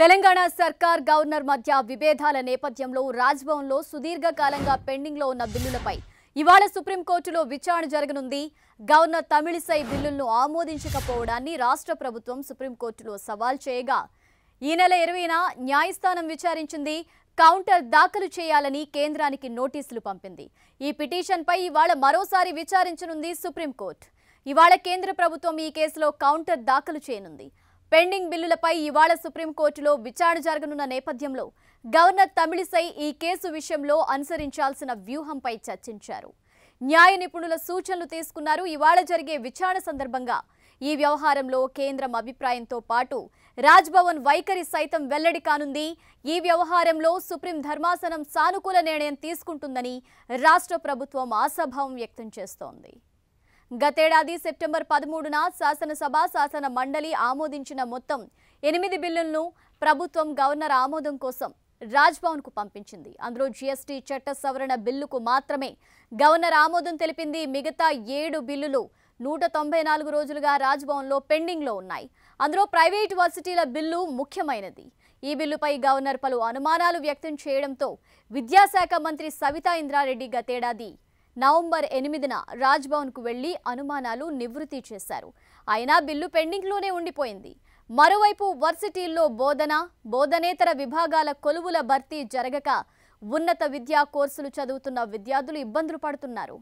తెలంగాణ సర్కార్ గవర్నర్ మధ్య విభేదాల నేపథ్యంలో రాజ్భవన్లో సుదీర్ఘకాలంగా పెండింగ్లో ఉన్న బిల్లులపై ఇవాళ సుప్రీంకోర్టులో విచారణ జరగనుంది గవర్నర్ తమిళిసై బిల్లులను ఆమోదించకపోవడాన్ని రాష్ట్ర ప్రభుత్వం సుప్రీంకోర్టులో సవాల్ చేయగా ఈ నెల ఇరవైన న్యాయస్థానం విచారించింది కౌంటర్ దాఖలు చేయాలని కేంద్రానికి నోటీసులు పంపింది ఈ పిటిషన్పై ఇవాళ మరోసారి విచారించనుంది సుప్రీంకోర్టు ఇవాళ కేంద్ర ప్రభుత్వం ఈ కేసులో కౌంటర్ దాఖలు చేయనుంది పెండింగ్ బిల్లులపై ఇవాళ సుప్రీంకోర్టులో విచారణ జరగనున్న నేపథ్యంలో గవర్నర్ తమిళిసై ఈ కేసు విషయంలో అనుసరించాల్సిన వ్యూహంపై చర్చించారు న్యాయ నిపుణుల సూచనలు తీసుకున్నారు ఇవాళ జరిగే విచారణ సందర్భంగా ఈ వ్యవహారంలో కేంద్రం అభిప్రాయంతో పాటు రాజ్భవన్ వైఖరి సైతం వెల్లడి కానుంది ఈ వ్యవహారంలో సుప్రీం ధర్మాసనం సానుకూల నిర్ణయం తీసుకుంటుందని రాష్ట్ర ప్రభుత్వం ఆశాభావం వ్యక్తం చేస్తోంది గతేడాది సెప్టెంబర్ పదమూడున శాసనసభ శాసన మండలి ఆమోదించిన మొత్తం ఎనిమిది బిల్లులను ప్రభుత్వం గవర్నర్ ఆమోదం కోసం రాజ్భవన్కు పంపించింది అందులో జీఎస్టీ చట్ట సవరణ బిల్లుకు మాత్రమే గవర్నర్ ఆమోదం తెలిపింది మిగతా ఏడు బిల్లులు నూట తొంభై నాలుగు రోజులుగా రాజ్భవన్లో పెండింగ్లో ఉన్నాయి అందులో ప్రైవేట్ వర్సిటీల బిల్లు ముఖ్యమైనది ఈ బిల్లుపై గవర్నర్ పలు అనుమానాలు వ్యక్తం చేయడంతో విద్యాశాఖ మంత్రి సవితా ఇంద్రారెడ్డి గతేడాది నవంబర్ ఎనిమిదిన రాజ్భవన్కు వెళ్లి అనుమానాలు నివృత్తి చేశారు అయినా బిల్లు పెండింగ్లోనే ఉండిపోయింది మరోవైపు వర్సిటీల్లో బోధన బోధనేతర విభాగాల కొలువుల భర్తీ జరగక ఉన్నత విద్యా కోర్సులు చదువుతున్న విద్యార్థులు ఇబ్బందులు పడుతున్నారు